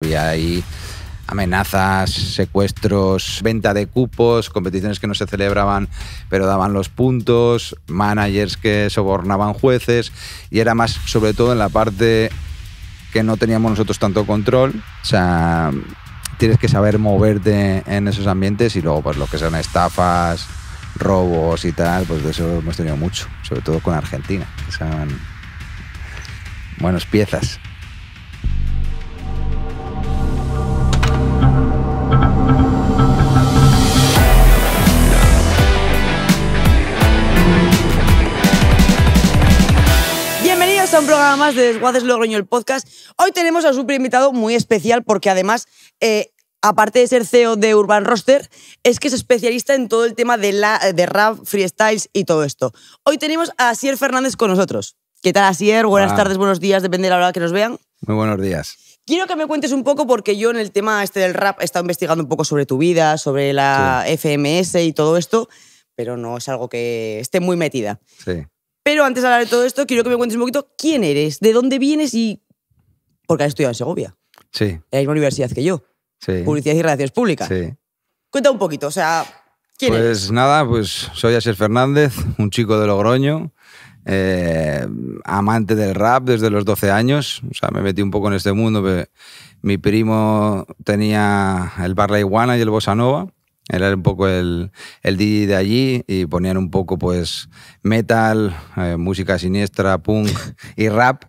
Había ahí amenazas, secuestros, venta de cupos, competiciones que no se celebraban pero daban los puntos, managers que sobornaban jueces y era más sobre todo en la parte que no teníamos nosotros tanto control. O sea, tienes que saber moverte en esos ambientes y luego pues lo que son estafas, robos y tal, pues de eso hemos tenido mucho, sobre todo con Argentina, que son buenas piezas. un programa más de Desguaces Logroño, el podcast. Hoy tenemos a un super invitado muy especial porque además, eh, aparte de ser CEO de Urban Roster, es que es especialista en todo el tema de, la, de rap, freestyles y todo esto. Hoy tenemos a Asier Fernández con nosotros. ¿Qué tal, Asier? Buenas tardes, buenos días, depende de la hora que nos vean. Muy buenos días. Quiero que me cuentes un poco, porque yo en el tema este del rap he estado investigando un poco sobre tu vida, sobre la FMS y todo esto, pero no es algo que esté muy metida. Sí. Pero antes de hablar de todo esto, quiero que me cuentes un poquito quién eres, de dónde vienes y. Porque has estudiado en Segovia. Sí. En la misma universidad que yo. Sí. Publicidad y Relaciones Públicas. Sí. Cuenta un poquito, o sea, ¿quién pues eres? Pues nada, pues soy Asier Fernández, un chico de Logroño. Eh, amante del rap desde los 12 años, o sea, me metí un poco en este mundo. Mi primo tenía el Bar La Iguana y el Bossa Nova, era un poco el, el DJ de allí y ponían un poco pues metal, eh, música siniestra, punk y rap.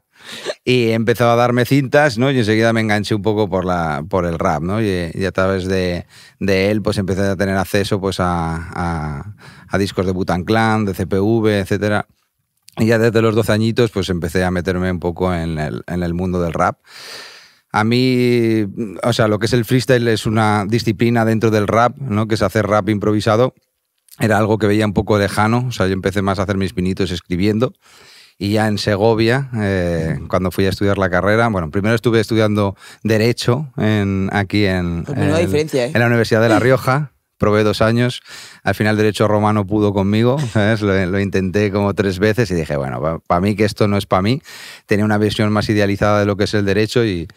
Y empezó a darme cintas, ¿no? Y enseguida me enganché un poco por, la, por el rap, ¿no? Y, a través de, de, él, pues empecé a tener acceso pues, a, discos de Butan Clan, de CPV, etc. Y ya desde los 12 añitos, pues empecé a meterme un poco en el, en el mundo del rap. A mí, o sea, lo que es el freestyle es una disciplina dentro del rap, ¿no? Que es hacer rap improvisado. Era algo que veía un poco lejano, o sea, yo empecé más a hacer mis pinitos escribiendo. Y ya en Segovia, eh, cuando fui a estudiar la carrera, bueno, primero estuve estudiando Derecho aquí en, pues ¿eh? en la Universidad de La Rioja probé dos años, al final derecho romano pudo conmigo, Lo, intenté como tres veces y dije, bueno, para mí que esto no es para mí, tenía una visión más idealizada de lo que es el derecho y,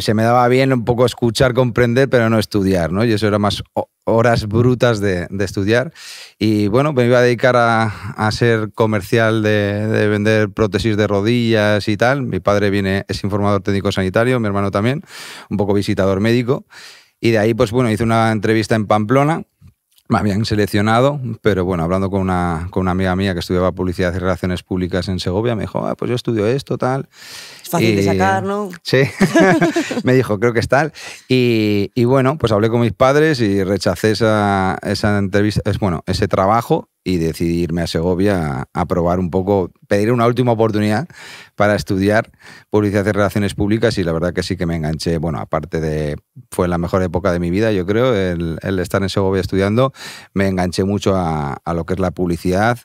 se me daba bien un poco escuchar, comprender, pero no estudiar, ¿no? Y eso era más horas brutas de, de estudiar. Y bueno, me iba a dedicar a, a ser comercial de, de, vender prótesis de rodillas y tal. Mi padre viene, es informador técnico sanitario, mi hermano también, un poco visitador médico. Y de ahí, pues bueno, hice una entrevista en Pamplona, me habían seleccionado, pero bueno, hablando con una, con una amiga mía que estudiaba publicidad y relaciones públicas en Segovia, me dijo, ah, pues yo estudio esto, tal. Es fácil de sacar, ¿no? Sí, me dijo, creo que es tal. Y, bueno, pues hablé con mis padres y rechacé esa, esa entrevista, es, bueno, ese trabajo y decidirme a Segovia a, probar un poco, pedir una última oportunidad para estudiar publicidad y relaciones públicas y la verdad que sí que me enganché. Bueno, aparte de, fue la mejor época de mi vida, yo creo, el, estar en Segovia estudiando, me enganché mucho a, lo que es la publicidad.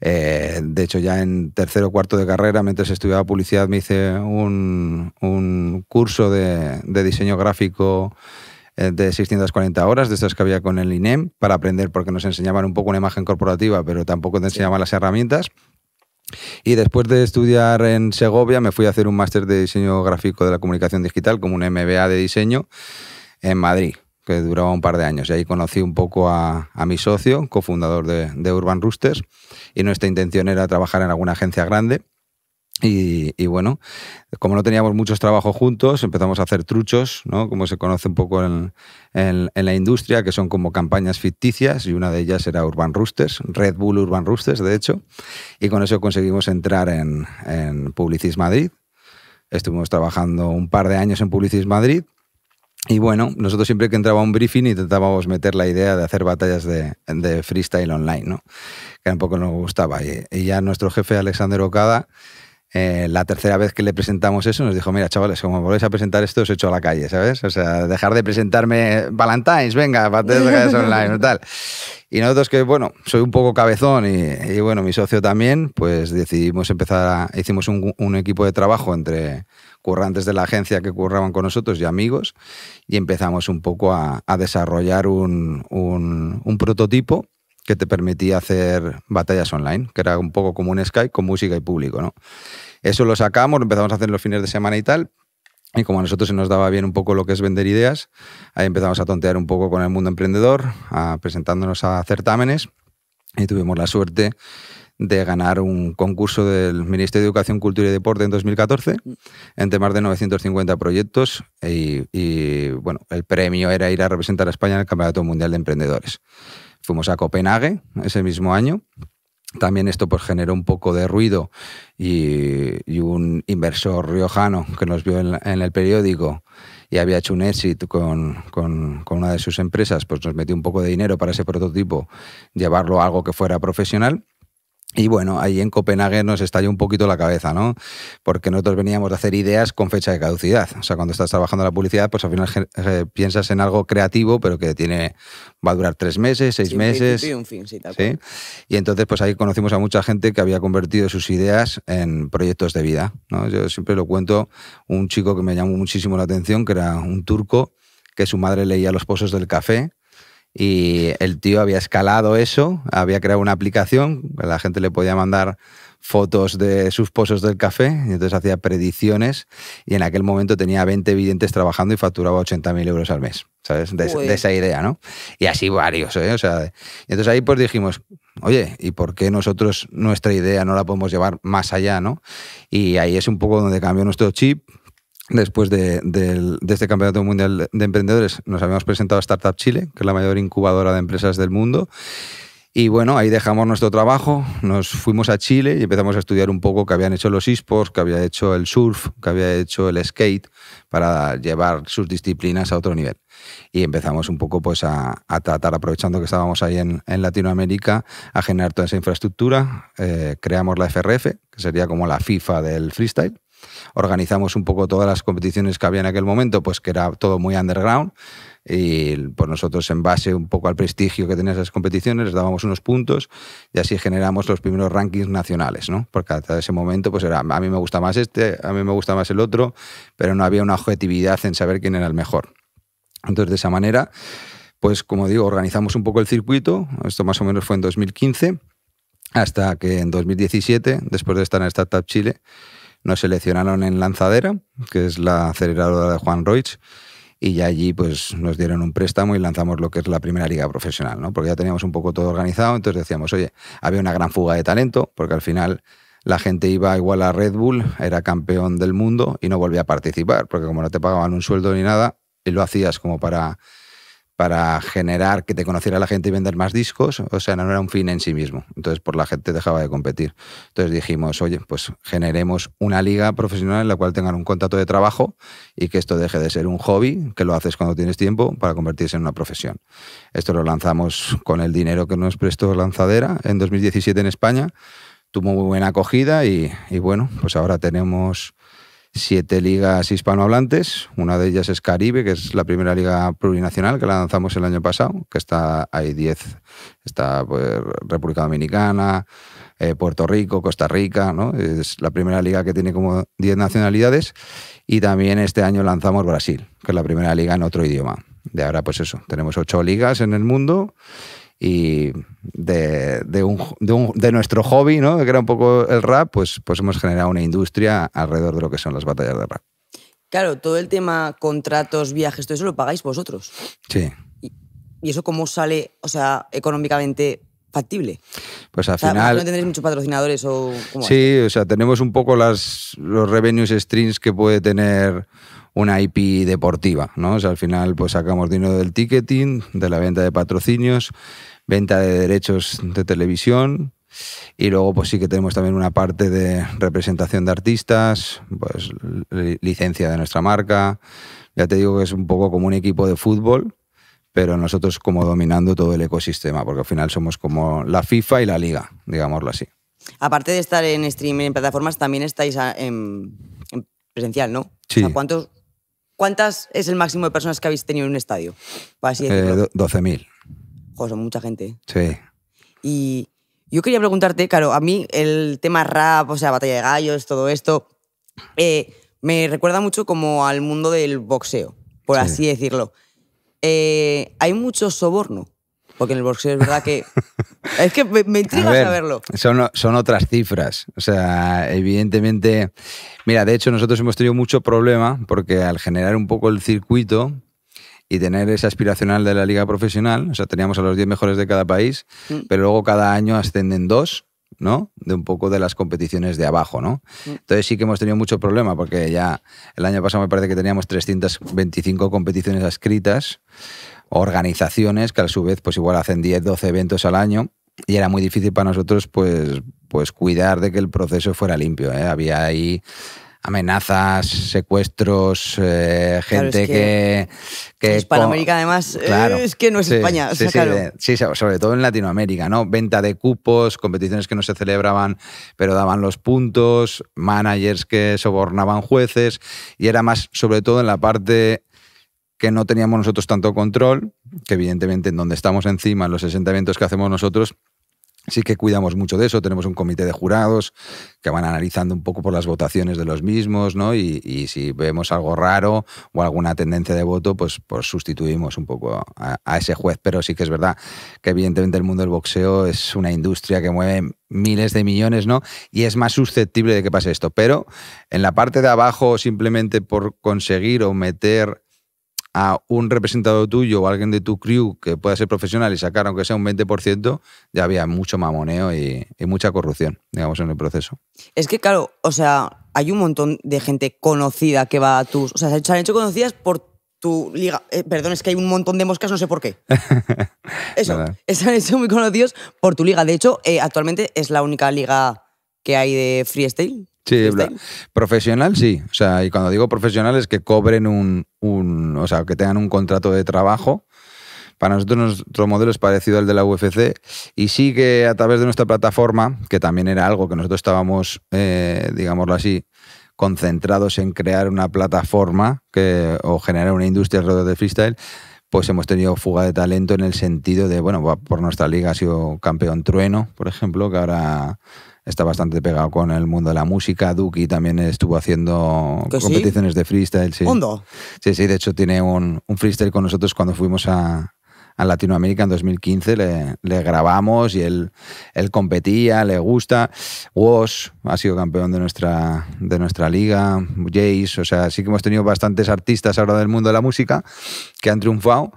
Eh, de hecho, ya en tercero o cuarto de carrera, mientras estudiaba publicidad, me hice un, curso de diseño gráfico eh, de 640 horas, de estas que había con el INEM, para aprender, porque nos enseñaban un poco una imagen corporativa, pero tampoco te enseñaban las herramientas. Y después de estudiar en Segovia, me fui a hacer un máster de diseño gráfico de la comunicación digital, como un MBA de diseño, en Madrid, que duraba un par de años. Y ahí conocí un poco a, mi socio, cofundador de, de Urban Roosters, y nuestra intención era trabajar en alguna agencia grande y, bueno, como no teníamos muchos trabajos juntos, empezamos a hacer truchos, ¿no? como se conoce un poco en, la industria, que son como campañas ficticias, y una de ellas era Urban Roosters, Red Bull Urban Roosters, de hecho, y con eso conseguimos entrar en, Publicis Madrid. Estuvimos trabajando un par de años en Publicis Madrid, y bueno, nosotros siempre que entraba un briefing intentábamos meter la idea de hacer batallas de, freestyle online, que tampoco nos gustaba. Y, y ya nuestro jefe, Alexander Ocada eh, la tercera vez que le presentamos eso nos dijo, mira, chavales, como volvéis a presentar esto, os echo a la calle, ¿sabes? O sea, dejar de presentarme Valentine's, venga, Online, tal. Y nosotros que, bueno, soy un poco cabezón y, bueno, mi socio también, pues decidimos empezar, a, hicimos un, equipo de trabajo entre currantes de la agencia que curraban con nosotros y amigos, y empezamos un poco a, desarrollar un prototipo que te permitía hacer batallas online, que era un poco como un Skype con música y público, ¿no? Eso lo sacamos, lo empezamos a hacer los fines de semana y tal, y como a nosotros se nos daba bien un poco lo que es vender ideas, ahí empezamos a tontear un poco con el mundo emprendedor, presentándonos a certámenes y tuvimos la suerte de ganar un concurso del Ministerio de Educación, Cultura y Deporte en 2014 entre más de 950 proyectos y, y bueno, el premio era ir a representar a España en el Campeonato Mundial de Emprendedores. Fuimos a Copenhague ese mismo año. También esto pues, generó un poco de ruido y, un inversor riojano que nos vio en, el periódico y había hecho un éxito con, con, una de sus empresas, pues nos metió un poco de dinero para ese prototipo, llevarlo a algo que fuera profesional. Y bueno, ahí en Copenhague nos estalló un poquito la cabeza, ¿no? Porque nosotros veníamos de hacer ideas con fecha de caducidad. O sea, cuando estás trabajando en la publicidad, pues al final eh, piensas en algo creativo, pero que tiene va a durar tres meses, seis meses. Y un fin, sí, Y entonces, pues ahí conocimos a mucha gente que había convertido sus ideas en proyectos de vida, Yo siempre lo cuento, un chico que me llamó muchísimo la atención, que era un turco, que su madre leía Los Pozos del Café y el tío había escalado eso, había creado una aplicación, la gente le podía mandar fotos de sus pozos del café, y entonces hacía predicciones y en aquel momento tenía 20 videntes trabajando y facturaba 80.000 euros al mes, ¿sabes? De, esa idea, ¿no? Y así varios, ¿eh? O sea, entonces ahí pues dijimos, oye, ¿y por qué nosotros nuestra idea no la podemos llevar más allá, ¿no? Y ahí es un poco donde cambió nuestro chip, después de, este Campeonato Mundial de Emprendedores, nos habíamos presentado a Startup Chile, que es la mayor incubadora de empresas del mundo. Y bueno, ahí dejamos nuestro trabajo, nos fuimos a Chile y empezamos a estudiar un poco qué habían hecho los esports, qué había hecho el surf, qué había hecho el skate, para llevar sus disciplinas a otro nivel. Y empezamos un poco pues, a, tratar, aprovechando que estábamos ahí en, Latinoamérica, a generar toda esa infraestructura. Eh, creamos la FRF, que sería como la FIFA del freestyle organizamos un poco todas las competiciones que había en aquel momento, pues que era todo muy underground. Y pues nosotros, en base un poco al prestigio que tenían esas competiciones, les dábamos unos puntos y así generamos los primeros rankings nacionales, ¿no? Porque hasta ese momento, pues era, a mí me gusta más este, a mí me gusta más el otro, pero no había una objetividad en saber quién era el mejor. Entonces, de esa manera, pues como digo, organizamos un poco el circuito, esto más o menos fue en 2015, hasta que en 2017, después de estar en Startup Chile, nos seleccionaron en Lanzadera, que es la aceleradora de Juan Roig, y ya allí pues, nos dieron un préstamo y lanzamos lo que es la primera liga profesional, ¿no? porque ya teníamos un poco todo organizado, entonces decíamos, oye, había una gran fuga de talento, porque al final la gente iba igual a Red Bull, era campeón del mundo y no volvía a participar, porque como no te pagaban un sueldo ni nada, y lo hacías como para para generar que te conociera la gente y vender más discos, o sea, no era un fin en sí mismo. Entonces, por la gente dejaba de competir. Entonces dijimos, oye, pues generemos una liga profesional en la cual tengan un contrato de trabajo y que esto deje de ser un hobby, que lo haces cuando tienes tiempo, para convertirse en una profesión. Esto lo lanzamos con el dinero que nos prestó Lanzadera en 2017 en España. Tuvo muy buena acogida y, y bueno, pues ahora tenemos siete ligas hispanohablantes. Una de ellas es Caribe, que es la primera liga plurinacional que la lanzamos el año pasado, que está hay 10, está pues, República Dominicana, eh, Puerto Rico, Costa Rica, ¿no? Es la primera liga que tiene como diez nacionalidades. Y también este año lanzamos Brasil, que es la primera liga en otro idioma. De ahora, pues eso, tenemos ocho ligas en el mundo y de, de, nuestro hobby, ¿no? que era un poco el rap, pues, pues hemos generado una industria alrededor de lo que son las batallas de rap. Claro, todo el tema contratos, viajes, todo eso lo pagáis vosotros. Sí. ¿Y, eso cómo sale, o sea, económicamente factible. Pues al final. No tendréis muchos patrocinadores o. sí, o sea, tenemos un poco las, los revenues streams que puede tener una IP deportiva, ¿no? O sea, al final pues sacamos dinero del ticketing, de la venta de patrocinios, venta de derechos de televisión, y luego, pues sí que tenemos también una parte de representación de artistas, pues licencia de nuestra marca. Ya te digo que es un poco como un equipo de fútbol, pero nosotros como dominando todo el ecosistema, porque al final somos como la FIFA y la liga, digámoslo así. Aparte de estar en streaming, en plataformas, también estáis en, presencial, ¿no? Sí. O ¿Cuántos ¿Cuántas es el máximo de personas que habéis tenido en un estadio? 12.000. Eh, Joder, son mucha gente. Sí. Y yo quería preguntarte, claro, a mí el tema rap, o sea, batalla de gallos, todo esto, eh, me recuerda mucho como al mundo del boxeo, por así decirlo. Eh, hay mucho soborno porque en el boxeo es verdad que. es que me, intriga saberlo. Son, otras cifras. O sea, evidentemente. Mira, de hecho, nosotros hemos tenido mucho problema porque al generar un poco el circuito, y tener esa aspiracional de la liga profesional. O sea, teníamos a los 10 mejores de cada país, mm. pero luego cada año ascenden dos, ¿no? De un poco de las competiciones de abajo, ¿no? Mm. Entonces sí que hemos tenido mucho problema, porque ya el año pasado me parece que teníamos 325 competiciones adscritas organizaciones que a su vez pues igual hacen 10, 12 eventos al año y era muy difícil para nosotros pues, pues cuidar de que el proceso fuera limpio. ¿eh? Había ahí amenazas, secuestros, eh, gente que... es que, que, Hispanoamérica además eh, es que no es España. sí, sobre todo en Latinoamérica, ¿no? Venta de cupos, competiciones que no se celebraban pero daban los puntos, managers que sobornaban jueces y era más sobre todo en la parte que no teníamos nosotros tanto control, que evidentemente en donde estamos encima, en los asentamientos que hacemos nosotros, sí que cuidamos mucho de eso. Tenemos un comité de jurados que van analizando un poco por las votaciones de los mismos, ¿no? Y, si vemos algo raro o alguna tendencia de voto, pues, pues sustituimos un poco a, a, ese juez. Pero sí que es verdad que evidentemente el mundo del boxeo es una industria que mueve miles de millones, ¿no? Y es más susceptible de que pase esto. Pero en la parte de abajo, simplemente por conseguir o meter a un representado tuyo o alguien de tu crew que pueda ser profesional y sacar aunque sea un 20%, ya había mucho mamoneo y, mucha corrupción, digamos, en el proceso. Es que claro, o sea, hay un montón de gente conocida que va a tus... O sea, se han hecho conocidas por tu liga. Eh, perdón, es que hay un montón de moscas, no sé por qué. Eso, se han hecho muy conocidos por tu liga. De hecho, eh, actualmente es la única liga que hay de freestyle. Sí, profesional sí. O sea, y cuando digo profesional es que cobren un, o sea, que tengan un contrato de trabajo. Para nosotros nuestro modelo es parecido al de la UFC y sí que a través de nuestra plataforma, que también era algo que nosotros estábamos, eh, digámoslo así, concentrados en crear una plataforma que, o generar una industria alrededor del freestyle, pues hemos tenido fuga de talento en el sentido de, bueno, por nuestra liga ha sido campeón Trueno, por ejemplo, que ahora está bastante pegado con el mundo de la música. Duki también estuvo haciendo competiciones de freestyle. Sí. Sí, de hecho tiene un, un freestyle con nosotros cuando fuimos a, Latinoamérica en 2015, le, grabamos y él, competía, le gusta. Woz ha sido campeón de nuestra, de nuestra liga, Jace, o sea, sí que hemos tenido bastantes artistas ahora del mundo de la música que han triunfado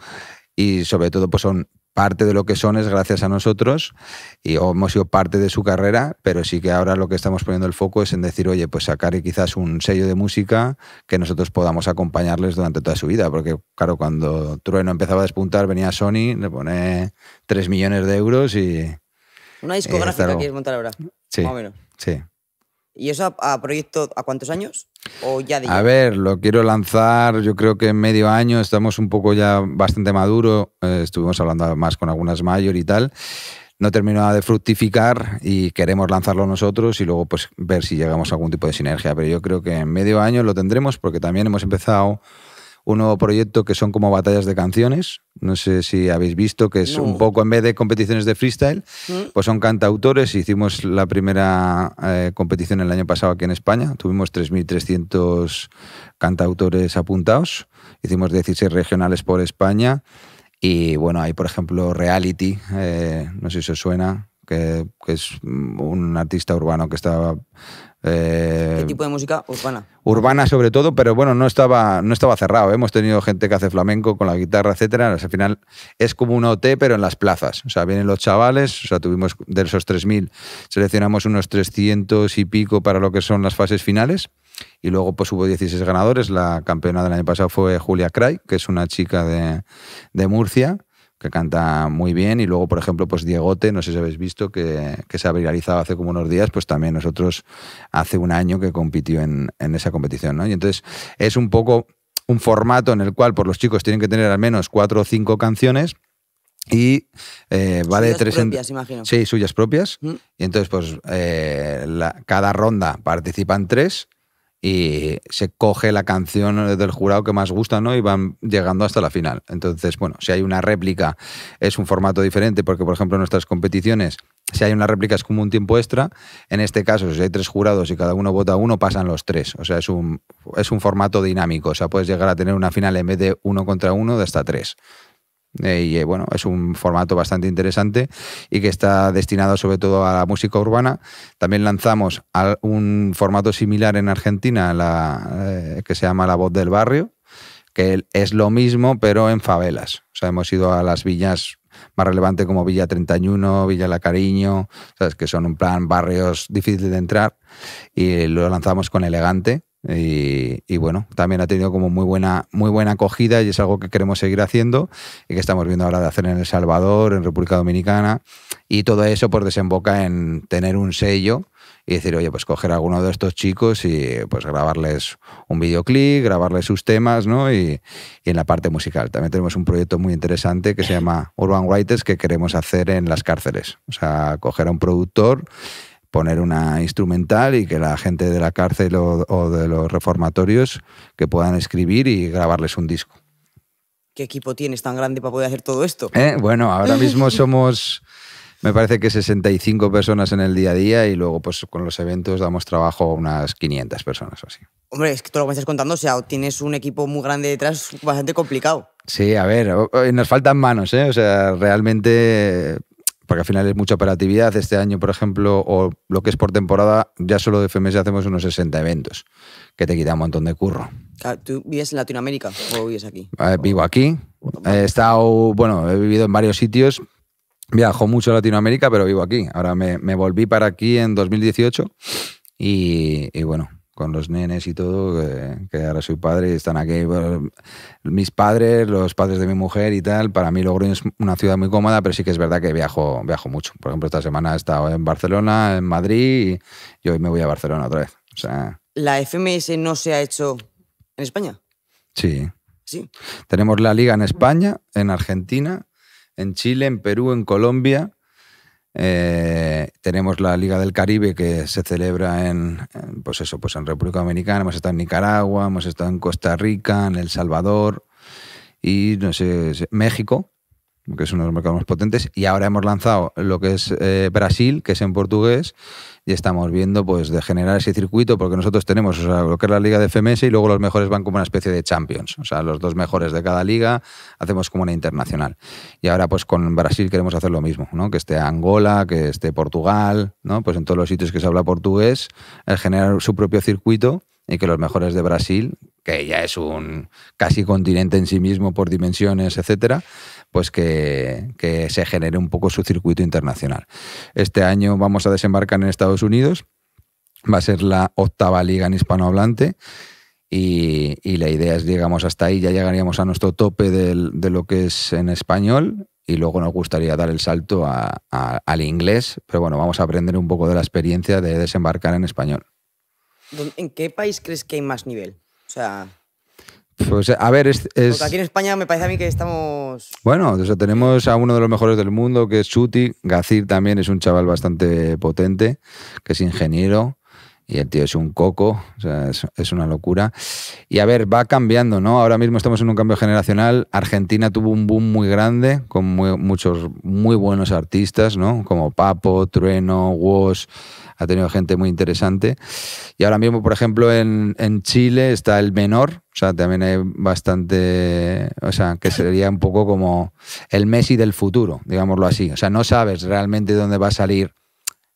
y sobre todo pues son parte de lo que son es gracias a nosotros y hemos sido parte de su carrera, pero sí que ahora lo que estamos poniendo el foco es en decir, oye, pues sacar quizás un sello de música que nosotros podamos acompañarles durante toda su vida, porque claro, cuando Trueno empezaba a despuntar venía Sony, le pone 3 millones de euros y... Una discográfica que quieres montar ahora. Sí. Sí. ¿Y eso a, a proyecto a cuántos años? ya a ver, lo quiero lanzar, yo creo que en medio año estamos un poco ya bastante maduro, eh, estuvimos hablando más con algunas mayor y tal, no termina de fructificar y queremos lanzarlo nosotros y luego pues ver si llegamos a algún tipo de sinergia, pero yo creo que en medio año lo tendremos porque también hemos empezado un nuevo proyecto que son como batallas de canciones. No sé si habéis visto que es un poco en vez de competiciones de freestyle, ¿Mm? pues son cantautores. Hicimos la primera eh, competición el año pasado aquí en España. Tuvimos 3.300 cantautores apuntados. Hicimos 16 regionales por España. Y bueno, hay por ejemplo Reality, eh, no sé si os suena, que, es mm, un artista urbano que estaba eh, ¿Qué tipo de música? Urbana. Urbana sobre todo, pero bueno, no estaba, no estaba cerrado. ¿eh? Hemos tenido gente que hace flamenco con la guitarra, etcétera. Al final es como un OT, pero en las plazas. O sea, vienen los chavales, o sea, tuvimos de esos 3.000, seleccionamos unos 300 y pico para lo que son las fases finales. Y luego pues hubo 16 ganadores. La campeona del año pasado fue Julia Cray, que es una chica de, de Murcia que canta muy bien. Y luego, por ejemplo, pues Diegote, no sé si habéis visto, que, se ha viralizado hace como unos días, pues también nosotros hace un año que compitió en, esa competición, ¿no? Y entonces es un poco un formato en el cual por los chicos tienen que tener al menos cuatro o cinco canciones y vale eh, va suyas tres propias, imagino. Sí, suyas propias. Y entonces, pues eh, cada ronda participan tres y se coge la canción del jurado que más gusta, ¿no? Y van llegando hasta la final. Entonces, bueno, si hay una réplica es un formato diferente, porque por ejemplo en nuestras competiciones, si hay una réplica es como un tiempo extra. En este caso, si hay tres jurados y cada uno vota uno, pasan los tres. O sea, es un, es un formato dinámico. O sea, puedes llegar a tener una final en vez de uno contra uno de hasta tres. Eh, eh, bueno, es un formato bastante interesante y que está destinado sobre todo a la música urbana. También lanzamos un formato similar en Argentina eh, que se llama La Voz del Barrio, que es lo mismo pero en favelas. O sea, hemos ido a las villas más relevantes como Villa 31, Villa La Cariño, que son un plan barrios difíciles de entrar y lo lanzamos con Elegante y, bueno, también ha tenido como muy buena, muy buena acogida y es algo que queremos seguir haciendo y que estamos viendo ahora de hacer en El Salvador, en República Dominicana. Y todo eso pues desemboca en tener un sello y decir, oye, pues coger a alguno de estos chicos y pues grabarles un videoclip, grabarles sus temas, ¿no? y en la parte musical. También tenemos un proyecto muy interesante que se llama Urban Writers que queremos hacer en las cárceles. O sea, coger a un productor poner una instrumental y que la gente de la cárcel o, de los reformatorios que puedan escribir y grabarles un disco. ¿Qué equipo tienes tan grande para poder hacer todo esto? Eh, bueno, ahora mismo somos, me parece que 65 personas en el día a día y luego pues con los eventos damos trabajo a unas 500 personas o así. Hombre, es que todo lo que me estás contando, o sea, tienes un equipo muy grande detrás, bastante complicado. Sí, a ver, nos faltan manos, ¿eh? O sea, realmente porque al final es mucha operatividad. Este año, por ejemplo, o lo que es por temporada, ya solo de FMS hacemos unos 60 eventos, que te quita un montón de curro. Ah, ¿Tú vives en Latinoamérica o vives aquí? Ah, vivo oh. aquí. He estado, bueno, he vivido en varios sitios. Viajo mucho a Latinoamérica, pero vivo aquí. Ahora me, volví para aquí en 2018 y bueno, con los nenes y todo, que, ahora soy padre y están aquí mis padres, los padres de mi mujer y tal. Para mí Logroño es una ciudad muy cómoda, pero sí que es verdad que viajo, viajo mucho. Por ejemplo, esta semana he estado en Barcelona, en Madrid y, hoy me voy a Barcelona otra vez. ¿La FMS no se ha hecho en España? Sí. Sí. Tenemos la liga en España, en Argentina, en Chile, en Perú, en Colombia, eh, tenemos la Liga del Caribe que se celebra en, pues eso, pues en República Dominicana, hemos estado en Nicaragua, hemos estado en Costa Rica, en El Salvador y no sé, México que es uno de los mercados más potentes, y ahora hemos lanzado lo que es eh, Brasil, que es en portugués, y estamos viendo pues de generar ese circuito, porque nosotros tenemos lo que es la liga de FMS y luego los mejores van como una especie de champions, o sea, los dos mejores de cada liga hacemos como una internacional. Y ahora pues con Brasil queremos hacer lo mismo, ¿no? que esté Angola, que esté Portugal, ¿no? pues en todos los sitios que se habla portugués, el eh, generar su propio circuito y que los mejores de Brasil, que ya es un casi continente en sí mismo por dimensiones, etcétera, pues que, se genere un poco su circuito internacional. Este año vamos a desembarcar en Estados Unidos, va a ser la octava liga en hispanohablante. Y, y, la idea es, digamos, hasta ahí ya llegaríamos a nuestro tope de lo que es en español y luego nos gustaría dar el salto al inglés, pero bueno, vamos a aprender un poco de la experiencia de desembarcar en español. ¿En qué país crees que hay más nivel? O sea... Pues a ver, es, es... Porque aquí en España me parece a mí que estamos. Bueno, o sea, tenemos a uno de los mejores del mundo, que es Chuti. Gacir también es un chaval bastante potente, que es ingeniero. Y el tío es un coco, o sea, es, una locura. Y a ver, va cambiando, ¿no? Ahora mismo estamos en un cambio generacional. Argentina tuvo un boom muy grande, con muchos muy buenos artistas, ¿no? Como Papo, Trueno, Wos ha tenido gente muy interesante. Y ahora mismo, por ejemplo, en, Chile está el menor, o sea, también hay bastante, o sea, que sería un poco como el Messi del futuro, digámoslo así. O sea, no sabes realmente dónde va a salir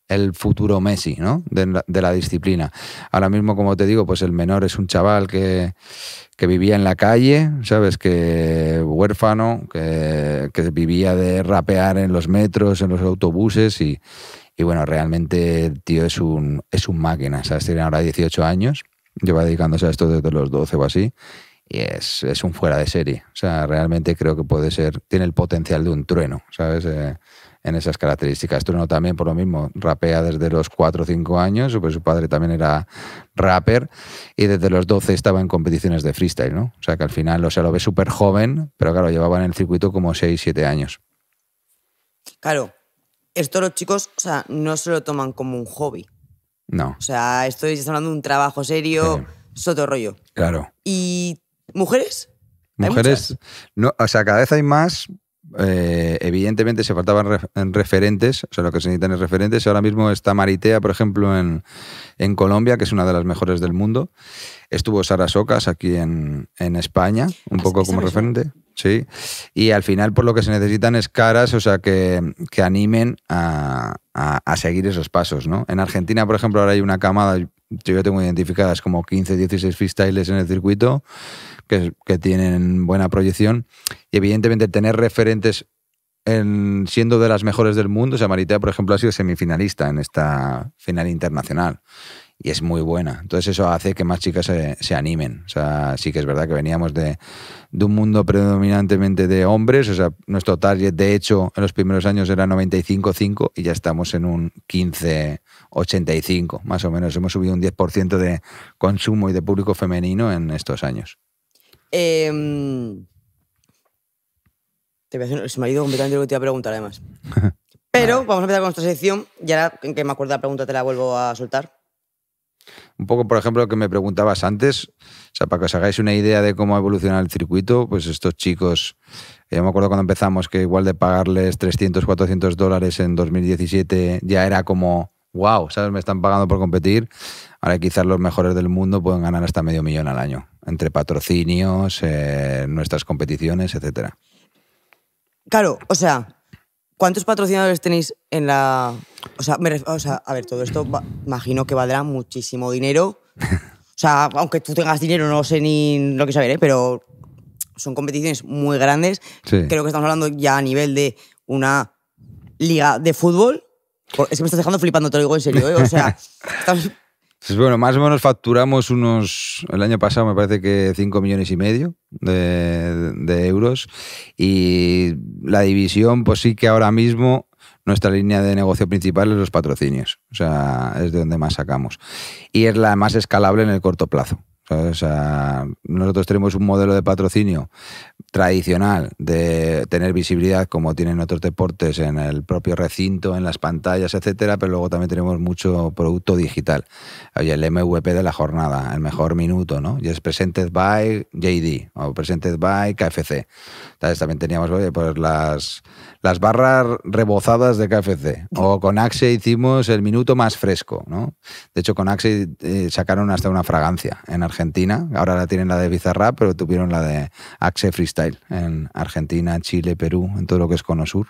el futuro Messi, ¿no? De la, de la, disciplina. Ahora mismo, como te digo, pues el menor es un chaval que, vivía en la calle, ¿sabes? Que huérfano, que, que, vivía de rapear en los metros, en los autobuses y, y bueno, realmente el tío es un, es un máquina, ¿sabes? Tiene ahora 18 años, lleva dedicándose a esto desde los 12 o así, y es, un fuera de serie. O sea, realmente creo que puede ser, tiene el potencial de un trueno, ¿sabes? Eh, en esas características. Trueno también, por lo mismo, rapea desde los 4 o 5 años, pues su padre también era rapper, y desde los 12 estaba en competiciones de freestyle, ¿no? O sea, que al final, o sea, lo ve súper joven, pero claro, llevaba en el circuito como 6, 7 años. Claro, esto los chicos, o sea, no se lo toman como un hobby. No. O sea, estoy hablando de un trabajo serio, soto rollo. Claro. ¿Y mujeres? Mujeres, no, o sea, cada vez hay más, eh, evidentemente se faltaban referentes, o sea, lo que se necesitan es referentes. Ahora mismo está Maritea, por ejemplo, en, Colombia, que es una de las mejores del mundo. Estuvo Sara Socas aquí en, España, un ah, poco como referente. Sí. Y al final, por lo que se necesitan es caras, o sea, que, animen a, seguir esos pasos, En Argentina, por ejemplo, ahora hay una camada, yo tengo identificadas como 15, 16 freestyles en el circuito que, que tienen buena proyección. Y evidentemente tener referentes siendo de las mejores del mundo, o sea, por ejemplo, ha sido semifinalista en esta final internacional y es muy buena. Entonces eso hace que más chicas se, animen. O sea, sí que es verdad que veníamos de, un mundo predominantemente de hombres. O sea, nuestro target, de hecho, en los primeros años era 95-5 y ya estamos en un 15-85, más o menos. Hemos subido un 10% de consumo y de público femenino en estos años. Em, te voy a hacer, se me completamente lo que te iba a preguntar, además. Pero vamos a empezar con nuestra sección y ahora en que me acuerdo la pregunta te la vuelvo a soltar. Un poco, por ejemplo, lo que me preguntabas antes, o sea, para que os hagáis una idea de cómo ha evolucionado el circuito, pues estos chicos, eh, yo me acuerdo cuando empezamos que igual de pagarles 300, 400 dólares en 2017 ya era como, wow, ¿sabes? Me están pagando por competir. Ahora quizás los mejores del mundo pueden ganar hasta medio millón al año, entre patrocinios, eh, nuestras competiciones, etcétera. Claro, o sea, ¿Cuántos patrocinadores tenéis en la...? O sea, a ver, todo esto imagino que valdrá muchísimo dinero. O sea, aunque tú tengas dinero, no sé ni lo que saber, ¿eh? pero son competiciones muy grandes. Creo que estamos hablando ya a nivel de una liga de fútbol. Es que me estás dejando flipando, te lo digo en serio. ¿eh? O sea, estamos bueno, más o menos facturamos unos, el año pasado me parece que 5 millones y medio de, de euros y la división, pues sí que ahora mismo nuestra línea de negocio principal es los patrocinios, o sea, es de donde más sacamos y es la más escalable en el corto plazo nosotros tenemos un modelo de patrocinio tradicional de tener visibilidad como tienen otros deportes en el propio recinto, en las pantallas, etcétera, pero luego también tenemos mucho producto digital. Oye, el MVP de la jornada, el mejor minuto, ¿no? Y es presented by JD o presented by KFC. Entonces, también teníamos pues las las barras rebozadas de KFC. O con Axe hicimos el minuto más fresco, ¿no? De hecho, con Axe eh, sacaron hasta una fragancia en Argentina. Ahora la tienen la de bizarra pero tuvieron la de Axe Freestyle en Argentina, Chile, Perú, en todo lo que es Cono Sur.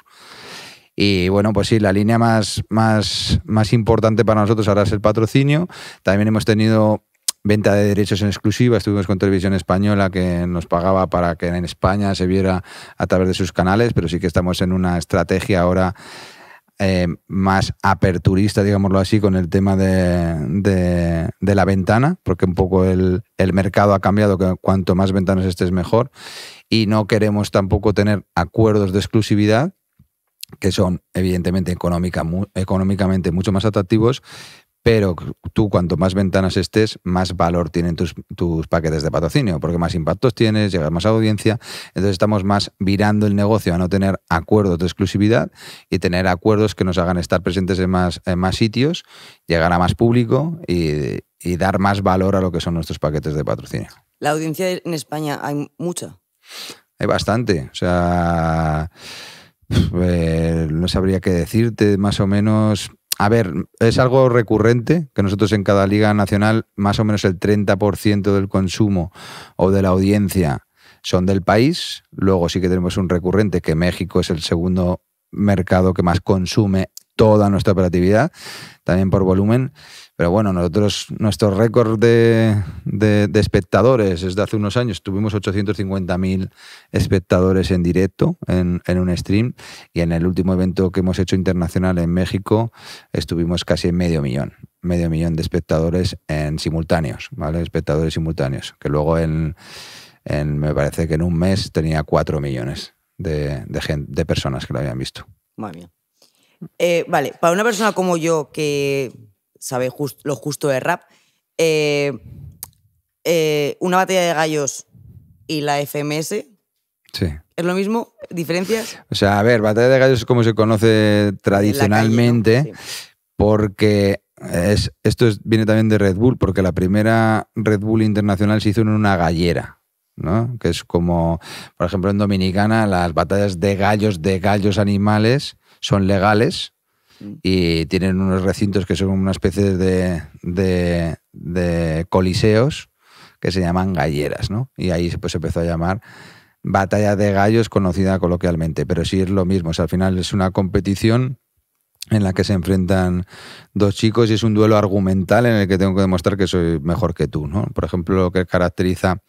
Y bueno, pues sí, la línea más, más, más importante para nosotros ahora es el patrocinio. También hemos tenido venta de derechos en exclusiva. Estuvimos con Televisión Española que nos pagaba para que en España se viera a través de sus canales, pero sí que estamos en una estrategia ahora eh, más aperturista, digámoslo así, con el tema de, la ventana, porque un poco el, mercado ha cambiado, que cuanto más ventanas estés mejor, y no queremos tampoco tener acuerdos de exclusividad que son evidentemente económicamente mucho más atractivos, pero tú, cuanto más ventanas estés, más valor tienen tus, paquetes de patrocinio, porque más impactos tienes, llegas más audiencia. Entonces, estamos más virando el negocio a no tener acuerdos de exclusividad y tener acuerdos que nos hagan estar presentes en más, más sitios, llegar a más público y, dar más valor a lo que son nuestros paquetes de patrocinio. ¿La audiencia en España hay mucha? Hay bastante. O sea. Eh, no sabría qué decirte, más o menos a ver, es algo recurrente que nosotros en cada liga nacional más o menos el 30% del consumo o de la audiencia son del país. Luego sí que tenemos un recurrente que México es el segundo mercado que más consume toda nuestra operatividad, también por volumen. Pero bueno, nosotros, nuestro récord de, espectadores es de hace unos años. Tuvimos 850.000 espectadores en directo en, un stream y en el último evento que hemos hecho internacional en México estuvimos casi medio millón, medio millón de espectadores en simultáneos, ¿vale? Espectadores simultáneos, que luego en, me parece que en un mes tenía 4 millones de, de, de personas que lo habían visto. bien. Eh, vale, para una persona como yo que sabe lo justo de rap. Eh, eh, una batalla de gallos y la FMS. Sí. ¿Es lo mismo? ¿Diferencias? O sea, a ver, batalla de gallos es como se conoce tradicionalmente, porque esto viene también de Red Bull, porque la primera Red Bull internacional se hizo en una gallera. ¿no? que es como, por ejemplo, en Dominicana las batallas de gallos, de gallos animales son legales, Mm. y tienen unos recintos que son una especie de, de, coliseos que se llaman galleras, ¿no? Y ahí pues, se empezó a llamar batalla de gallos conocida coloquialmente, pero sí es lo mismo, al final es una competición en la que se enfrentan dos chicos y es un duelo argumental en el que tengo que demostrar que soy mejor que tú, ¿no? Por ejemplo, lo que caracteriza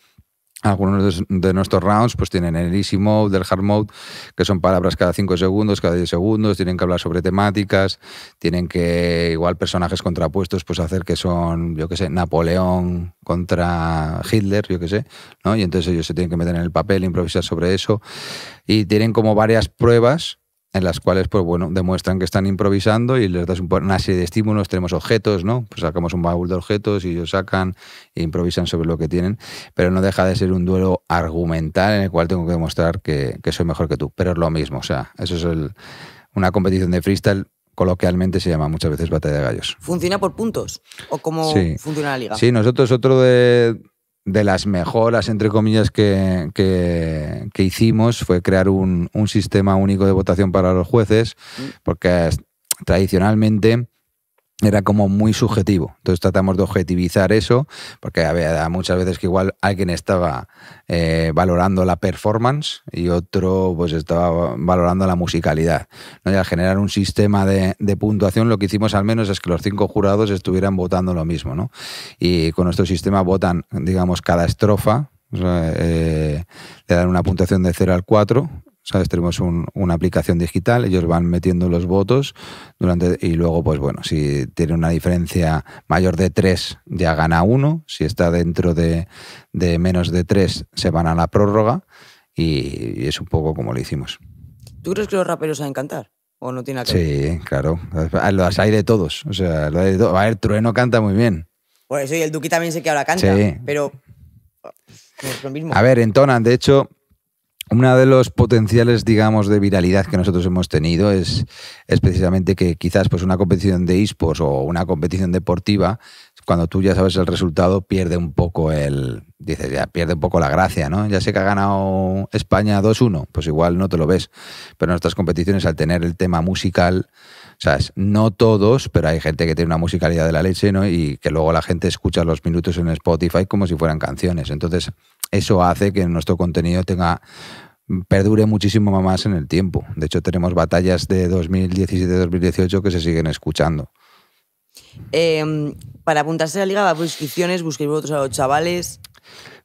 algunos de, nuestros rounds pues tienen el easy mode, el hard mode, que son palabras cada 5 segundos, cada 10 segundos, tienen que hablar sobre temáticas, tienen que igual personajes contrapuestos pues hacer que son, yo que sé, Napoleón contra Hitler, yo que sé, ¿no? Y entonces ellos se tienen que meter en el papel, improvisar sobre eso y tienen como varias pruebas en las cuales, pues bueno, demuestran que están improvisando y les das una serie de estímulos, tenemos objetos, ¿no? Pues sacamos un baúl de objetos y ellos sacan e improvisan sobre lo que tienen, pero no deja de ser un duelo argumental en el cual tengo que demostrar que, soy mejor que tú, pero es lo mismo, o sea, eso es una competición de freestyle coloquialmente se llama muchas veces batalla de gallos. ¿Funciona por puntos? ¿O cómo funciona la liga? Sí, nosotros otro de, de las mejoras, entre comillas, que, que, hicimos fue crear un, un, sistema único de votación para los jueces, mm. porque tradicionalmente era como muy subjetivo. Entonces tratamos de objetivizar eso, porque había muchas veces que igual alguien estaba eh, valorando la performance y otro pues estaba valorando la musicalidad. Y al generar un sistema de, puntuación, lo que hicimos al menos es que los cinco jurados estuvieran votando lo mismo. ¿no? Y con nuestro sistema votan, digamos, cada estrofa. Eh, le dan una puntuación de 0 al 4 ¿sabes? Tenemos una aplicación digital, ellos van metiendo los votos durante y luego, pues bueno, si tiene una diferencia mayor de tres, ya gana uno, si está dentro de, menos de tres, se van a la prórroga y, es un poco como lo hicimos. ¿Tú crees que los raperos saben cantar? ¿O no tiene Sí, claro. Ah, los hay de todos. O sea, lo A ver, Trueno canta muy bien. Por eso, y el Duki también sé que ahora canta. Pero. Oh, lo mismo. A ver, entonan. De hecho, una de los potenciales, digamos, de viralidad que nosotros hemos tenido es, precisamente que quizás pues, una competición de esports o una competición deportiva, cuando tú ya sabes el resultado, pierde un poco el. Dices, ya pierde un poco la gracia, ¿no? Ya sé que ha ganado España 2-1, pues igual no te lo ves. Pero nuestras competiciones, al tener el tema musical, No todos, pero hay gente que tiene una musicalidad de la leche, ¿no? Y que luego la gente escucha los minutos en Spotify como si fueran canciones. Entonces, eso hace que nuestro contenido tenga mm, perdure muchísimo más en el tiempo. De hecho, tenemos batallas de 2017-2018 que se siguen escuchando. Em, para apuntarse a la liga, de inscripciones, busquéis vosotros a chavales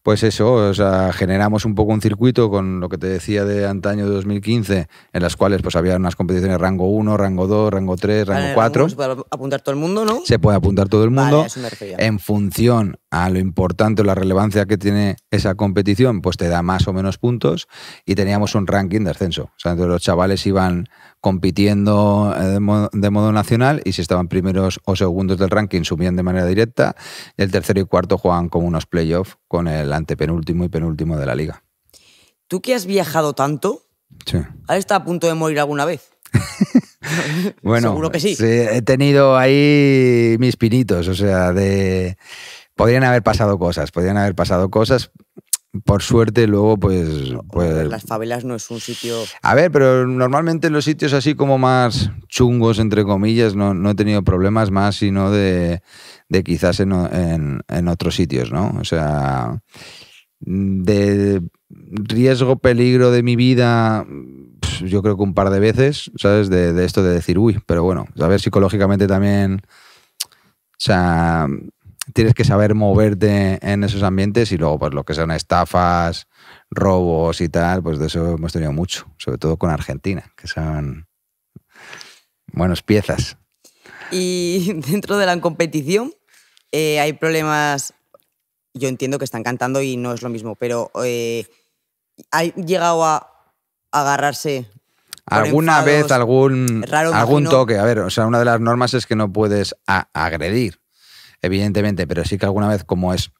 pues eso, o sea, generamos un poco un circuito con lo que te decía de antaño de 2015, en las cuales pues había unas competiciones rango 1, rango 2, rango 3, rango 4. Se puede apuntar todo el mundo, ¿no? Se puede apuntar todo el mundo. en función a lo importante o la relevancia que tiene esa competición, pues te da más o menos puntos y teníamos un ranking de ascenso. O sea, los chavales iban compitiendo eh, de modo, nacional y si estaban primeros o segundos del ranking subían de manera directa el tercero y cuarto juegan como unos playoffs con el antepenúltimo y penúltimo de la liga. ¿Tú que has viajado tanto? Sí. ¿Has estado a punto de morir alguna vez? bueno, seguro que sí. He tenido ahí mis pinitos, o sea, de... Podrían haber pasado cosas, podrían haber pasado cosas por suerte luego pues, pues, Las favelas no es un sitio... A ver, pero normalmente en los sitios así como más chungos, entre comillas, no, he tenido problemas más sino de, de quizás en, otros sitios, ¿no? O sea, de riesgo, peligro de mi vida, yo creo que un par de veces, ¿sabes? De, de esto de decir, uy, pero bueno, a ver psicológicamente también... O sea, tienes que saber moverte en esos ambientes y luego, pues lo que son estafas, robos y tal, pues de eso hemos tenido mucho, sobre todo con Argentina, que son buenos piezas. Y dentro de la competición eh, hay problemas, yo entiendo que están cantando y no es lo mismo, pero eh, ¿ha llegado a agarrarse alguna vez algún, toque. A ver, o sea, una de las normas es que no puedes agredir evidentemente, pero sí que alguna vez como es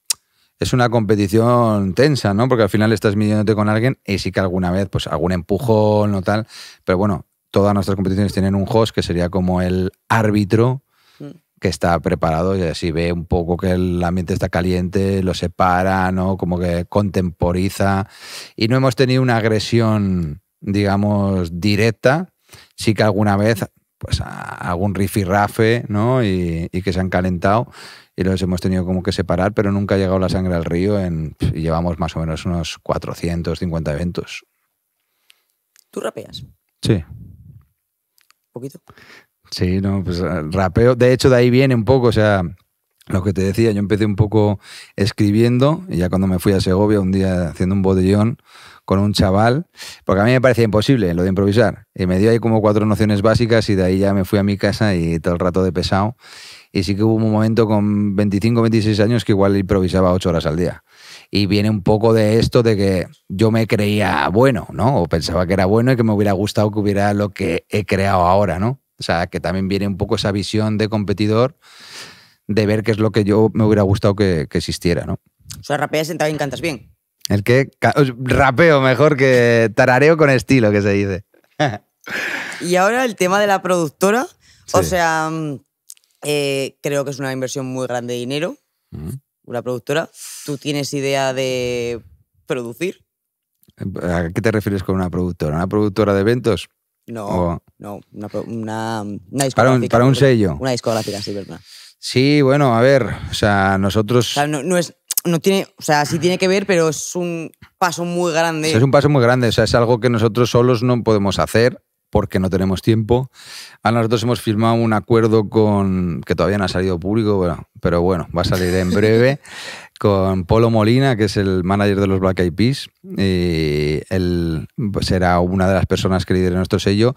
es una competición tensa, ¿no? Porque al final estás midiéndote con alguien y sí que alguna vez, pues algún empujón o tal. Pero bueno, todas nuestras competiciones tienen un host que sería como el árbitro mm. que está preparado y así ve un poco que el ambiente está caliente, lo separa, ¿no? Como que contemporiza. Y no hemos tenido una agresión, digamos, directa. Sí que alguna vez pues a algún rifirrafe, ¿no? Y, que se han calentado y los hemos tenido como que separar, pero nunca ha llegado la sangre al río y llevamos más o menos unos 450 eventos. ¿Tú rapeas? Sí. ¿Un poquito? Sí, no, pues eh, rapeo. De hecho, de ahí viene un poco, o sea, lo que te decía, yo empecé un poco escribiendo y ya cuando me fui a Segovia un día haciendo un bodillón con un chaval, porque a mí me parecía imposible lo de improvisar. Y me dio ahí como cuatro nociones básicas y de ahí ya me fui a mi casa y todo el rato de pesado. Y sí que hubo un momento con 25, 26 años que igual improvisaba ocho horas al día. Y viene un poco de esto de que yo me creía bueno, ¿no? O pensaba que era bueno y que me hubiera gustado que hubiera lo que he creado ahora, ¿no? O sea, que también viene un poco esa visión de competidor de ver qué es lo que yo me hubiera gustado que, existiera, ¿no? O sea, rapeas sentado y cantas bien. ¿El que rapeo mejor que tarareo con estilo, que se dice. y ahora el tema de la productora. O sea, mm, eh, creo que es una inversión muy grande de dinero. Mm. Una productora. ¿Tú tienes idea de producir? ¿A qué te refieres con una productora? ¿Una productora de eventos? No, no, una, discográfica. Para un, para un sello. Una discográfica, sí, verdad. Sí, bueno, a ver, o sea, nosotros... O no, es, no tiene, o sea, sí tiene que ver, pero es un paso muy grande. es un paso muy grande, o sea, es algo que nosotros solos no podemos hacer porque no tenemos tiempo. A nosotros hemos firmado un acuerdo con, que todavía no ha salido público, bueno, pero bueno, va a salir en breve con Polo Molina, que es el manager de los Black Eyed Peas. Y él será una de las personas que lidere nuestro sello.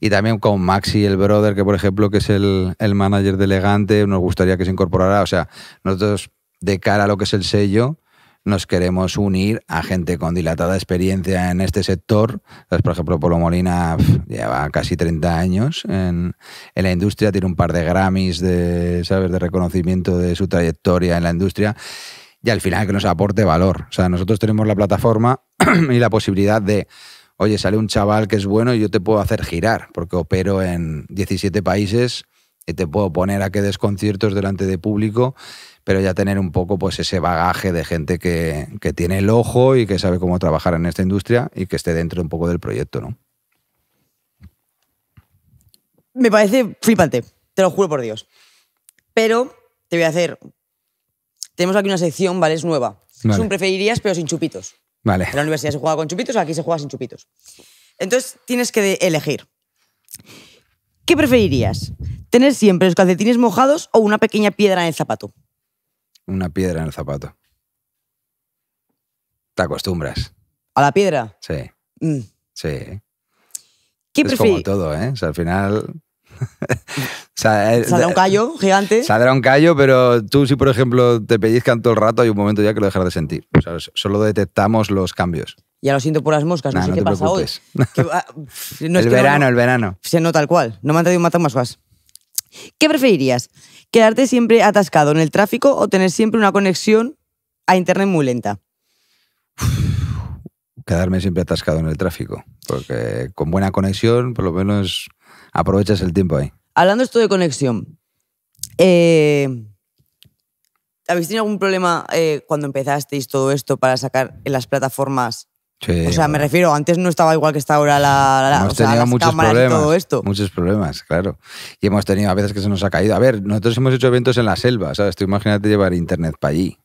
Y también con Maxi, el brother, que por ejemplo, que es el, el manager de Elegante, nos gustaría que se incorporara. O sea, nosotros de cara a lo que es el sello, nos queremos unir a gente con dilatada experiencia en este sector. Pues, por ejemplo, Polo Molina lleva casi 30 años en, la industria, tiene un par de Grammys de, de reconocimiento de su trayectoria en la industria y al final que nos aporte valor. O sea, nosotros tenemos la plataforma y la posibilidad de oye, sale un chaval que es bueno y yo te puedo hacer girar, porque opero en 17 países y te puedo poner a que des conciertos delante de público pero ya tener un poco pues ese bagaje de gente que, tiene el ojo y que sabe cómo trabajar en esta industria y que esté dentro un poco del proyecto, ¿no? Me parece flipante, te lo juro por Dios. Pero te voy a hacer. Tenemos aquí una sección, ¿vale? Es nueva. Vale. Es preferirías, pero sin chupitos. Vale. En la universidad se juega con chupitos, aquí se juega sin chupitos. Entonces tienes que elegir. ¿Qué preferirías? ¿Tener siempre los calcetines mojados o una pequeña piedra en el zapato? Una piedra en el zapato. Te acostumbras. ¿A la piedra? Sí. Mm. Sí. ¿Qué es como todo, ¿eh? O sea, al final... Eh, saldrá un callo gigante. Saldrá un callo, pero tú si, por ejemplo, te pellizcan todo el rato, hay un momento ya que lo dejarás de sentir. O sea, solo detectamos los cambios. Ya lo siento por las moscas, no sé qué pasa preocupes. que, el verano, el verano. Se nota tal cual. No me han traído un más vas. ¿Qué preferirías? quedarte siempre atascado en el tráfico o tener siempre una conexión a internet muy lenta. Quedarme siempre atascado en el tráfico, porque con buena conexión por lo menos aprovechas el tiempo ahí. Hablando esto de conexión, eh, ¿habéis tenido algún problema eh, cuando empezasteis todo esto para sacar en las plataformas o sea, me refiero, antes no estaba igual que está ahora la, hemos muchos problemas, todo esto. Muchos problemas, claro. Y hemos tenido a veces que se nos ha caído. A ver, nosotros hemos hecho eventos en la selva, ¿sabes? Tú imagínate llevar internet para allí.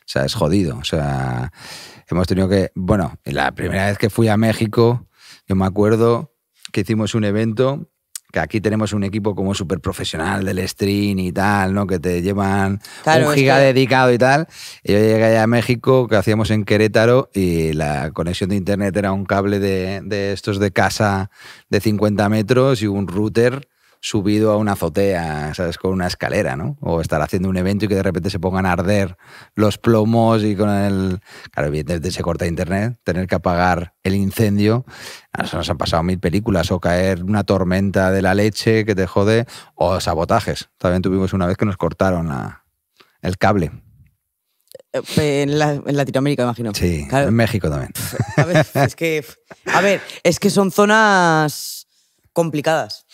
O sea, es jodido. O sea, hemos tenido que. Bueno, la primera vez que fui a México, yo me acuerdo que hicimos un evento que aquí tenemos un equipo como súper profesional del stream y tal, ¿no? Que te llevan un giga dedicado y tal. yo llegué allá a México, que hacíamos en Querétaro, y la conexión de internet era un cable de, de estos de casa de 50 metros y un router subido a una azotea, ¿sabes? Con una escalera, ¿no? O estar haciendo un evento y que de repente se pongan a arder los plomos y con el... Claro, evidentemente se corta internet, tener que apagar el incendio. Nos, nos han pasado mil películas, o caer una tormenta de la leche que te jode, o sabotajes. También tuvimos una vez que nos cortaron el cable. Eh, en, Latinoamérica, imagino. Sí, en México también. que, a ver, es que son zonas complicadas.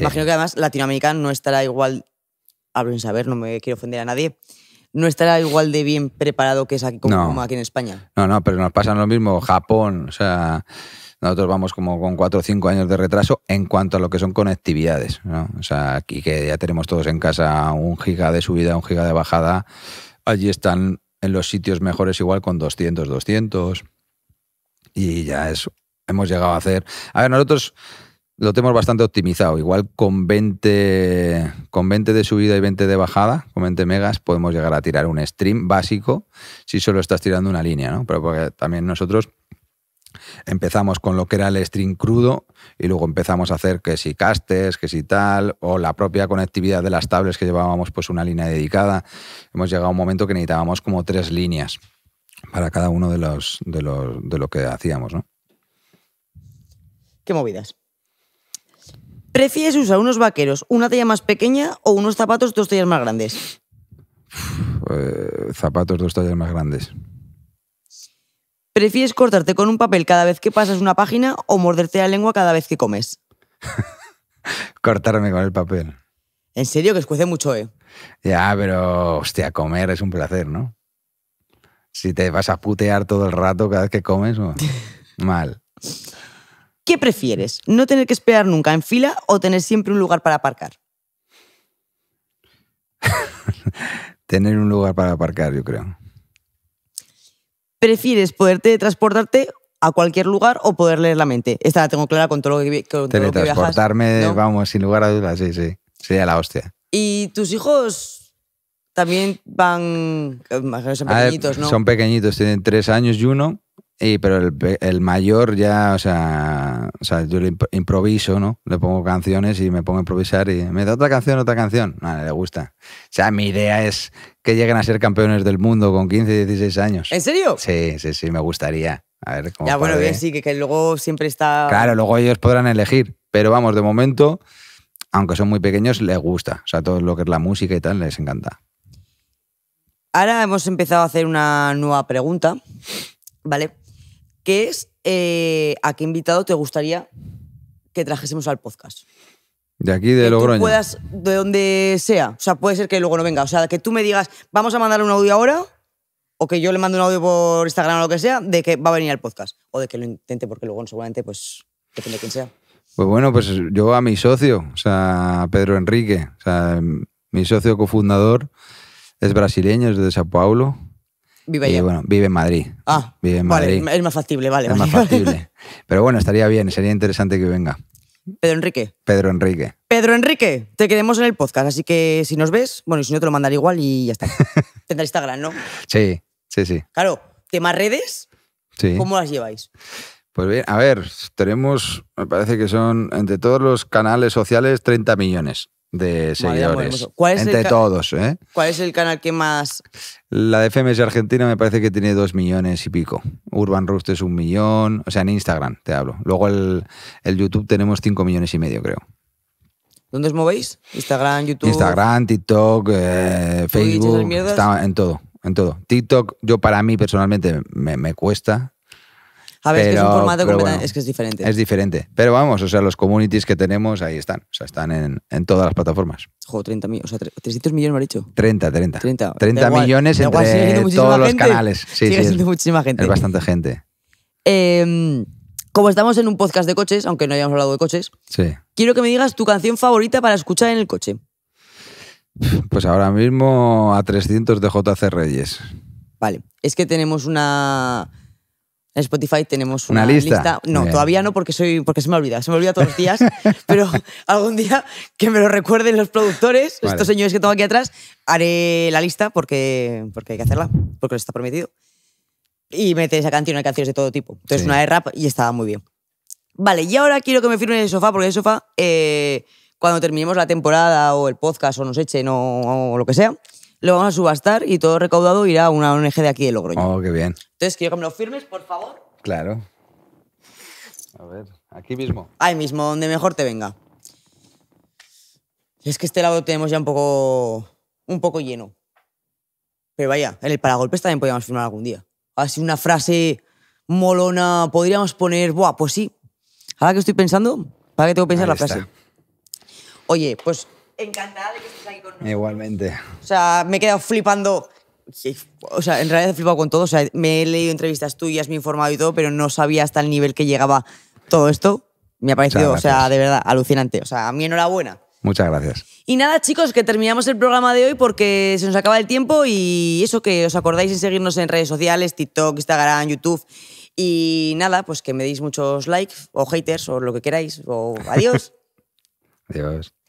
Imagino que además Latinoamérica no estará igual, hablo en saber, no me quiero ofender a nadie, no estará igual de bien preparado que es aquí, como, aquí en España. No, no, pero nos pasa lo mismo Japón, o sea, nosotros vamos como con cuatro o cinco años de retraso en cuanto a lo que son conectividades, ¿no? O sea, aquí que ya tenemos todos en casa un giga de subida, un giga de bajada, allí están en los sitios mejores igual con 200, 200 y ya eso, hemos llegado a hacer. A ver, nosotros lo tenemos bastante optimizado. Igual con 20, con 20 de subida y 20 de bajada, con 20 megas, podemos llegar a tirar un stream básico si solo estás tirando una línea, ¿no? Pero porque también nosotros empezamos con lo que era el stream crudo y luego empezamos a hacer que si castes, que si tal, o la propia conectividad de las tablets que llevábamos pues una línea dedicada. Hemos llegado a un momento que necesitábamos como tres líneas para cada uno de los, de los de lo que hacíamos, ¿Qué movidas? ¿Prefieres usar unos vaqueros una talla más pequeña o unos zapatos dos tallas más grandes? Eh, zapatos dos tallas más grandes. ¿Prefieres cortarte con un papel cada vez que pasas una página o morderte la lengua cada vez que comes? Cortarme con el papel. En serio, que escuece mucho, ¿eh? Ya, pero, hostia, comer es un placer, ¿no? Si te vas a putear todo el rato cada vez que comes, oh, mal. ¿Qué prefieres? ¿No tener que esperar nunca en fila o tener siempre un lugar para aparcar? tener un lugar para aparcar, yo creo. ¿Prefieres poderte transportarte a cualquier lugar o poder leer la mente? Esta la tengo clara con todo lo que, con todo que viajas, vamos, sin lugar a dudas, sí, sí. Sería la hostia. ¿Y tus hijos también van, eh, son pequeñitos, ¿no? Son pequeñitos, tienen tres años y uno. Y, pero el, mayor ya, o sea, yo le improviso, ¿no? Le pongo canciones y me pongo a improvisar y me da otra canción, otra canción. Vale, le gusta. O sea, mi idea es que lleguen a ser campeones del mundo con 15, 16 años. ¿En serio? Sí, sí, sí, me gustaría. A ver cómo. Ya, bueno, bien, sí, que, que luego siempre está. Claro, luego ellos podrán elegir. Pero vamos, de momento, aunque son muy pequeños, les gusta. O sea, todo lo que es la música y tal, les encanta. Ahora hemos empezado a hacer una nueva pregunta. ¿Vale? que es eh, a qué invitado te gustaría que trajésemos al podcast. De aquí, de que puedas, de donde sea. O sea, puede ser que luego no venga. O sea, que tú me digas, vamos a mandar un audio ahora, o que yo le mando un audio por Instagram o lo que sea, de que va a venir al podcast. O de que lo intente, porque luego seguramente, pues, depende de quién sea. Pues bueno, pues yo a mi socio, o sea, Pedro Enrique, o sea, mi socio cofundador, es brasileño, es de Sao Paulo. Vive bueno, vive en Madrid. Ah, vive en es más factible, vale. Es más factible. Pero bueno, estaría bien, sería interesante que venga. Pedro Enrique. Pedro Enrique. Pedro Enrique, te queremos en el podcast, así que si nos ves, bueno, y si no te lo mandaré igual y ya está. Tendrá Instagram, ¿no? Sí, sí, sí. Claro, tema redes, sí. ¿cómo las lleváis? Pues bien, a ver, tenemos, me parece que son entre todos los canales sociales 30 millones de pues, seguidores. ¿Cuál entre todos, ¿eh? ¿Cuál es el canal que más...? La de FMS Argentina me parece que tiene dos millones y pico. Urban Roost es un millón, o sea, en Instagram te hablo. Luego el, YouTube tenemos cinco millones y medio, creo. ¿Dónde os movéis? Instagram, YouTube. Instagram, TikTok, eh, Facebook. Está en todo, en todo. TikTok, yo para mí personalmente me, me cuesta. A ver, es que es un formato completamente. es que es diferente. Es diferente. Pero vamos, o sea, los communities que tenemos ahí están. O sea, están en, todas las plataformas. Joder, 30 millones. O sea, 300 millones me han dicho. 30, 30. 30, millones entre todos los canales. Sí, sigue siendo muchísima gente. Es bastante gente. Em, como estamos en un podcast de coches, aunque no hayamos hablado de coches, sí. quiero que me digas tu canción favorita para escuchar en el coche. Pues ahora mismo a 300 de JC Reyes. Vale, es que tenemos una en Spotify tenemos una, lista? No, todavía no porque soy porque se me olvida, se me olvida todos los días, pero algún día que me lo recuerden los productores, estos señores que tengo aquí atrás, haré la lista porque, porque hay que hacerla, porque les está prometido. Y meter esa canción hay canciones de todo tipo. Entonces una de rap y estaba muy bien. Vale, y ahora quiero que me firmen el sofá, porque el sofá, eh, cuando terminemos la temporada o el podcast o nos echen o lo que sea, lo vamos a subastar y todo recaudado irá a una ONG de aquí de Logroño. Oh, qué bien. Entonces, quiero que me lo firmes, por favor. Claro. A ver, aquí mismo. Ahí mismo, donde mejor te venga. Es que este lado tenemos ya un poco, un poco lleno. Pero vaya, en el paragolpes también podríamos firmar algún día. Así una frase molona, podríamos poner, buah, pues sí. Ahora que estoy pensando, ¿para qué tengo que pensar la frase? Oye, pues encantada de que estés aquí con nosotros. Igualmente. O sea, me he quedado flipando. O sea, en realidad he flipado con todo. O sea, me he leído entrevistas tuyas, me he informado y todo, pero no sabía hasta el nivel que llegaba todo esto. Me ha parecido, o sea, de verdad, alucinante. O sea, a mí enhorabuena. Muchas gracias. Y nada, chicos, que terminamos el programa de hoy porque se nos acaba el tiempo y eso que os acordáis en seguirnos en redes sociales, TikTok, Instagram, YouTube. Y nada, pues que me deis muchos likes o haters o lo que queráis. O adiós. adiós.